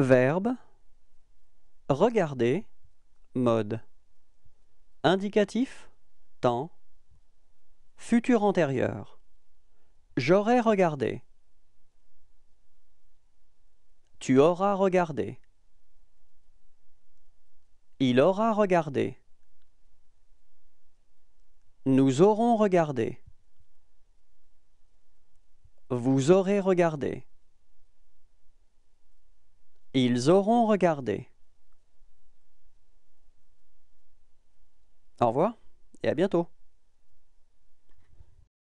Verbe Regarder Mode Indicatif Temps Futur antérieur J'aurai regardé Tu auras regardé Il aura regardé Nous aurons regardé Vous aurez regardé ils auront regardé. Au revoir et à bientôt.